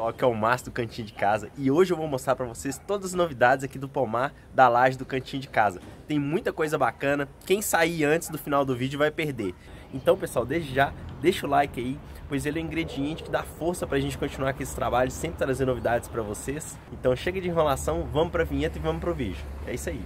pessoal, aqui é o Márcio do Cantinho de Casa e hoje eu vou mostrar para vocês todas as novidades aqui do Palmar da laje do Cantinho de Casa. Tem muita coisa bacana, quem sair antes do final do vídeo vai perder. Então pessoal, desde já, deixa o like aí, pois ele é um ingrediente que dá força para a gente continuar com esse trabalho, sempre trazer novidades para vocês. Então chega de enrolação, vamos para a vinheta e vamos para o vídeo. É isso aí.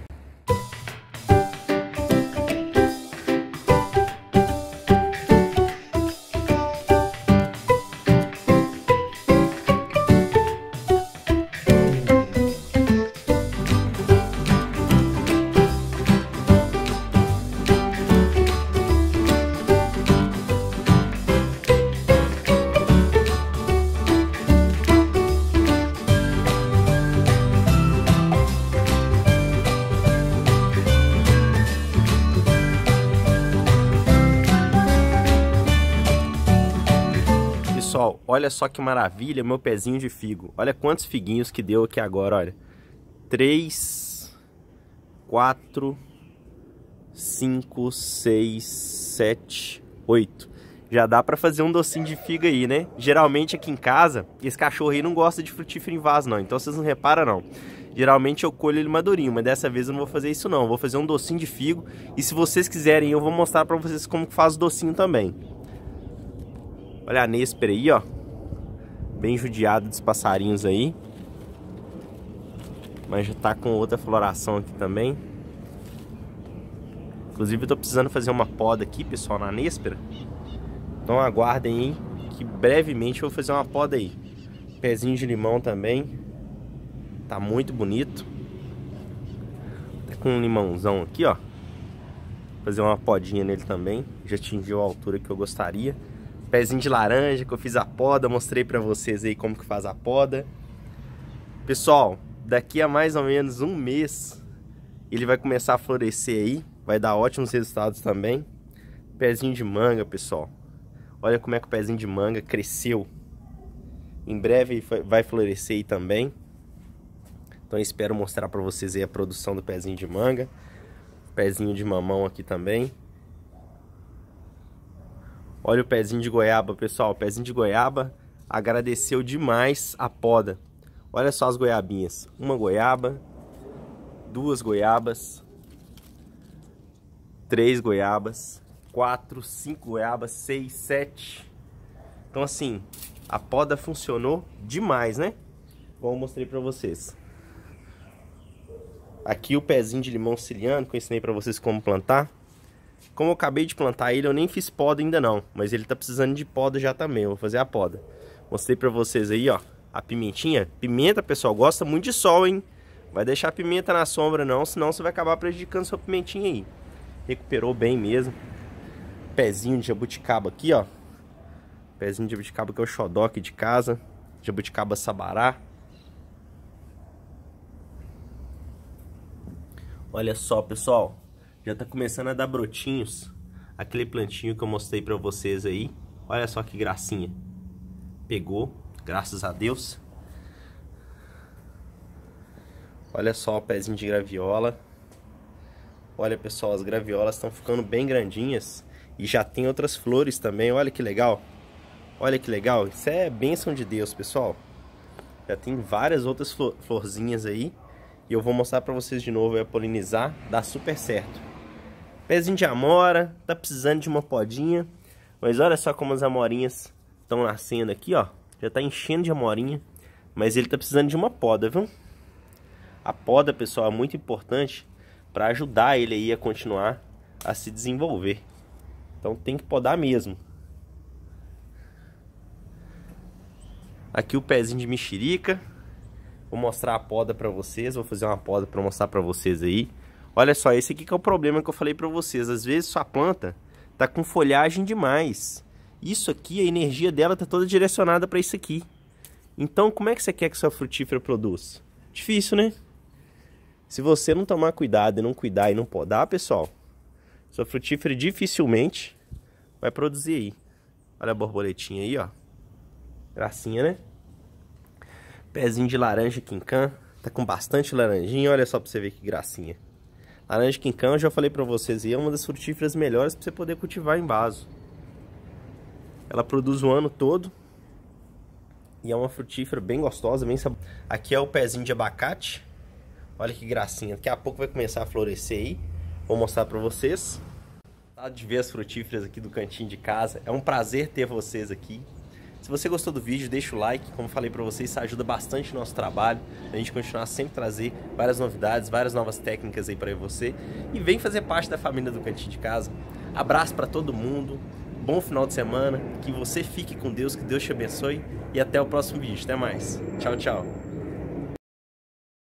Olha só que maravilha, meu pezinho de figo. Olha quantos figuinhos que deu aqui agora, olha. 3, 4, 5, 6, 7, 8. Já dá para fazer um docinho de figa aí, né? Geralmente aqui em casa, esse cachorro aí não gosta de frutífero em vaso não, então vocês não reparam não. Geralmente eu colho ele madurinho, mas dessa vez eu não vou fazer isso não. vou fazer um docinho de figo e se vocês quiserem eu vou mostrar para vocês como faz o docinho também. Olha a Nesper aí, ó bem judiado dos passarinhos aí. Mas já tá com outra floração aqui também. Inclusive eu tô precisando fazer uma poda aqui, pessoal, na Néspera. Então aguardem aí que brevemente eu vou fazer uma poda aí. Pezinho de limão também. Tá muito bonito. Até com um limãozão aqui, ó. Fazer uma podinha nele também. Já atingiu a altura que eu gostaria pezinho de laranja que eu fiz a poda, mostrei para vocês aí como que faz a poda. Pessoal, daqui a mais ou menos um mês ele vai começar a florescer aí, vai dar ótimos resultados também. Pezinho de manga, pessoal. Olha como é que o pezinho de manga cresceu. Em breve vai florescer aí também. Então espero mostrar para vocês aí a produção do pezinho de manga. Pezinho de mamão aqui também. Olha o pezinho de goiaba, pessoal. O pezinho de goiaba agradeceu demais a poda. Olha só as goiabinhas. Uma goiaba, duas goiabas, três goiabas, quatro, cinco goiabas, seis, sete. Então assim, a poda funcionou demais, né? Como eu mostrei para vocês. Aqui o pezinho de limão siciliano, que eu ensinei para vocês como plantar. Como eu acabei de plantar ele, eu nem fiz poda ainda não, mas ele tá precisando de poda já também, eu vou fazer a poda. Mostrei pra vocês aí, ó, a pimentinha. Pimenta, pessoal, gosta muito de sol, hein? Vai deixar a pimenta na sombra não, senão você vai acabar prejudicando sua pimentinha aí. Recuperou bem mesmo. Pezinho de jabuticaba aqui, ó. Pezinho de jabuticaba que é o xodó aqui de casa. Jabuticaba sabará. Olha só, pessoal. Já está começando a dar brotinhos. Aquele plantinho que eu mostrei para vocês aí. Olha só que gracinha. Pegou, graças a Deus. Olha só o pezinho de graviola. Olha pessoal, as graviolas estão ficando bem grandinhas. E já tem outras flores também, olha que legal. Olha que legal, isso é bênção de Deus, pessoal. Já tem várias outras florzinhas aí. E eu vou mostrar para vocês de novo, é polinizar, dá super certo. Pezinho de amora, tá precisando de uma podinha. Mas olha só como as amorinhas estão nascendo aqui, ó. Já tá enchendo de amorinha. Mas ele tá precisando de uma poda, viu? A poda, pessoal, é muito importante para ajudar ele aí a continuar a se desenvolver. Então tem que podar mesmo. Aqui o pezinho de mexerica. Vou mostrar a poda para vocês, vou fazer uma poda para mostrar para vocês aí. Olha só, esse aqui que é o problema que eu falei para vocês. Às vezes sua planta tá com folhagem demais. Isso aqui, a energia dela tá toda direcionada para isso aqui. Então, como é que você quer que sua frutífera produza? Difícil, né? Se você não tomar cuidado e não cuidar e não podar, ah, pessoal, sua frutífera dificilmente vai produzir aí. Olha a borboletinha aí, ó. Gracinha, né? Pezinho de laranja quincã. Tá com bastante laranjinha. Olha só pra você ver que gracinha. Laranja eu já falei para vocês, e é uma das frutíferas melhores para você poder cultivar em vaso. Ela produz o ano todo. E é uma frutífera bem gostosa, bem saborosa. Aqui é o pezinho de abacate. Olha que gracinha. Daqui a pouco vai começar a florescer aí. Vou mostrar para vocês. Tá de ver as frutíferas aqui do cantinho de casa. É um prazer ter vocês aqui. Se você gostou do vídeo, deixa o like. Como falei para vocês, isso ajuda bastante o nosso trabalho. A gente continuar sempre trazer várias novidades, várias novas técnicas aí para você. E vem fazer parte da família do Cantinho de Casa. Abraço para todo mundo. Bom final de semana. Que você fique com Deus, que Deus te abençoe. E até o próximo vídeo. Até mais. Tchau, tchau.